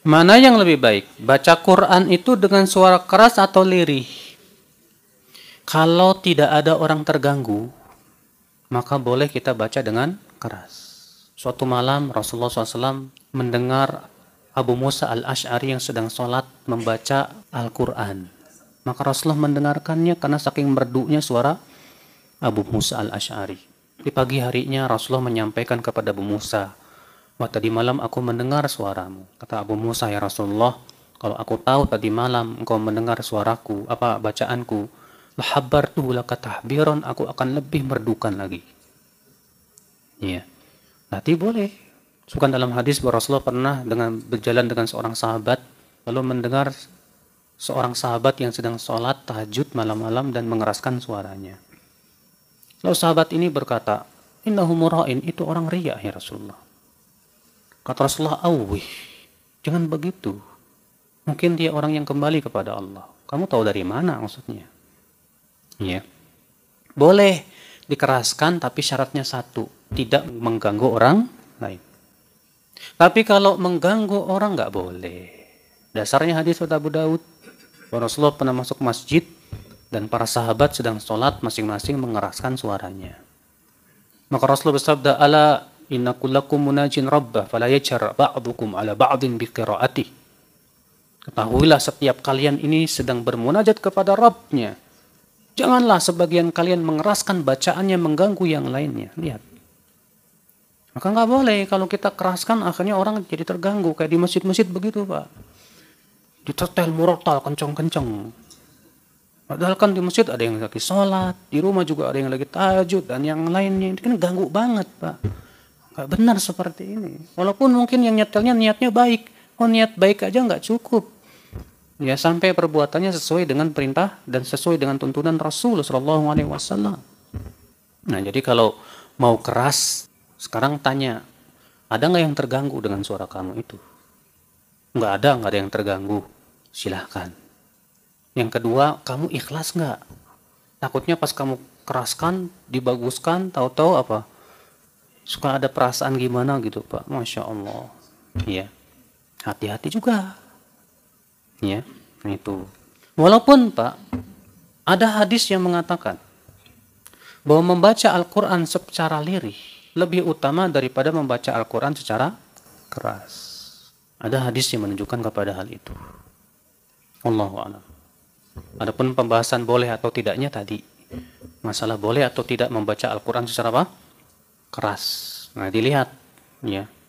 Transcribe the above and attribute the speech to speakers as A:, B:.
A: Mana yang lebih baik? Baca Quran itu dengan suara keras atau lirih? Kalau tidak ada orang terganggu, maka boleh kita baca dengan keras. Suatu malam Rasulullah SAW mendengar Abu Musa al-Ash'ari yang sedang sholat membaca Al-Quran. Maka Rasulullah mendengarkannya karena saking merdunya suara Abu Musa al-Ash'ari. Di pagi harinya Rasulullah menyampaikan kepada Abu Musa, Wah tadi malam aku mendengar suaramu. Kata Abu Musa ya Rasulullah, kalau aku tahu tadi malam engkau mendengar suaraku, apa bacaanku, lahabbar tu laka tahbiron, aku akan lebih merdukan lagi. Iya. Nanti boleh. Sukan dalam hadis bahwa Rasulullah pernah dengan berjalan dengan seorang sahabat, lalu mendengar seorang sahabat yang sedang sholat tahajud malam-malam dan mengeraskan suaranya. Lalu sahabat ini berkata, Innahu mura'in, itu orang ria ya Rasulullah Kata Rasulullah, awih. Jangan begitu. Mungkin dia orang yang kembali kepada Allah. Kamu tahu dari mana maksudnya? Ya. Boleh dikeraskan tapi syaratnya satu. Tidak mengganggu orang lain. Tapi kalau mengganggu orang nggak boleh. Dasarnya hadis Abu Daud. Rasulullah pernah masuk masjid dan para sahabat sedang sholat masing-masing mengeraskan suaranya. Maka Rasulullah bersabda, Allah inna kullakum munajin rabbah fala yajhar ba'dukum ala ba'din bi ketahuilah setiap kalian ini sedang bermunajat kepada Rabbnya janganlah sebagian kalian mengeraskan bacaannya mengganggu yang lainnya lihat maka nggak boleh kalau kita keraskan akhirnya orang jadi terganggu kayak di masjid-masjid begitu pak ditetel murotal kenceng-kenceng Padahal kan di masjid ada yang lagi sholat, di rumah juga ada yang lagi tahajud, dan yang lainnya. ini kan ganggu banget, Pak nggak benar seperti ini. Walaupun mungkin yang nyetelnya niatnya baik, oh niat baik aja nggak cukup. Ya sampai perbuatannya sesuai dengan perintah dan sesuai dengan tuntunan Rasul Shallallahu Alaihi Wasallam. Nah jadi kalau mau keras, sekarang tanya, ada nggak yang terganggu dengan suara kamu itu? Nggak ada, nggak ada yang terganggu. Silahkan. Yang kedua, kamu ikhlas nggak? Takutnya pas kamu keraskan, dibaguskan, tahu-tahu apa? suka ada perasaan gimana gitu Pak Masya Allah ya hati-hati juga ya itu walaupun Pak ada hadis yang mengatakan bahwa membaca Al-Quran secara lirih lebih utama daripada membaca Al-Quran secara keras ada hadis yang menunjukkan kepada hal itu Allahu a'lam Adapun pembahasan boleh atau tidaknya tadi masalah boleh atau tidak membaca Al-Quran secara apa? keras. Nah, dilihat ya.